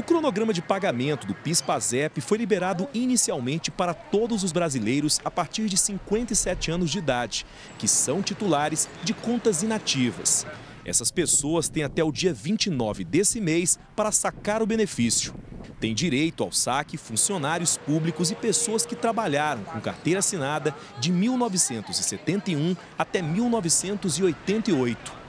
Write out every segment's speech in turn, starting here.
O cronograma de pagamento do PIS-PASEP foi liberado inicialmente para todos os brasileiros a partir de 57 anos de idade, que são titulares de contas inativas. Essas pessoas têm até o dia 29 desse mês para sacar o benefício. Tem direito ao saque funcionários públicos e pessoas que trabalharam com carteira assinada de 1971 até 1988.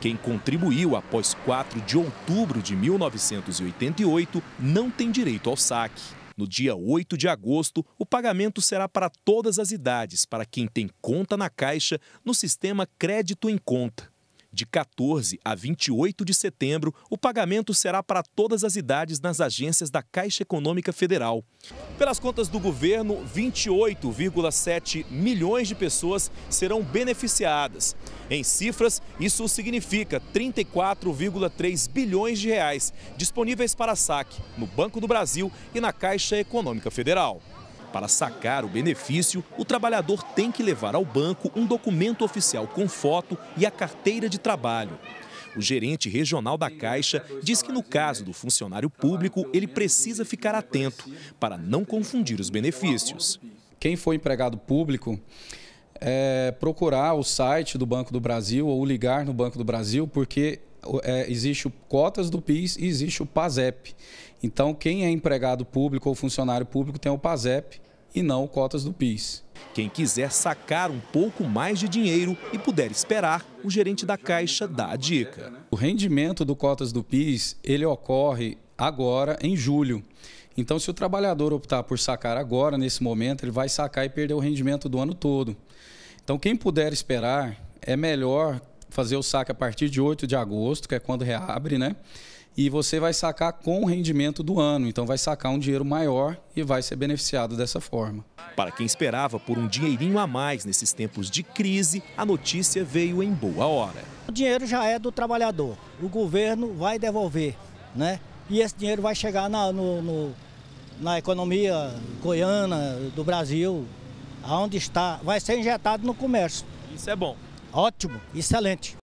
Quem contribuiu após 4 de outubro de 1988 não tem direito ao saque. No dia 8 de agosto, o pagamento será para todas as idades, para quem tem conta na Caixa no sistema Crédito em Conta. De 14 a 28 de setembro, o pagamento será para todas as idades nas agências da Caixa Econômica Federal. Pelas contas do governo, 28,7 milhões de pessoas serão beneficiadas. Em cifras, isso significa 34,3 bilhões de reais disponíveis para saque no Banco do Brasil e na Caixa Econômica Federal. Para sacar o benefício, o trabalhador tem que levar ao banco um documento oficial com foto e a carteira de trabalho. O gerente regional da Caixa diz que no caso do funcionário público, ele precisa ficar atento para não confundir os benefícios. Quem for empregado público, é procurar o site do Banco do Brasil ou ligar no Banco do Brasil, porque é, existe o cotas do PIS e existe o PASEP. Então, quem é empregado público ou funcionário público tem o PASEP e não o cotas do PIS. Quem quiser sacar um pouco mais de dinheiro e puder esperar, o gerente da Caixa dá a dica. O rendimento do cotas do PIS, ele ocorre agora em julho. Então, se o trabalhador optar por sacar agora, nesse momento, ele vai sacar e perder o rendimento do ano todo. Então, quem puder esperar, é melhor fazer o saque a partir de 8 de agosto, que é quando reabre, né? E você vai sacar com o rendimento do ano, então vai sacar um dinheiro maior e vai ser beneficiado dessa forma. Para quem esperava por um dinheirinho a mais nesses tempos de crise, a notícia veio em boa hora. O dinheiro já é do trabalhador, o governo vai devolver, né? E esse dinheiro vai chegar na, no, no, na economia goiana, do Brasil, aonde está, vai ser injetado no comércio. Isso é bom. Ótimo, excelente.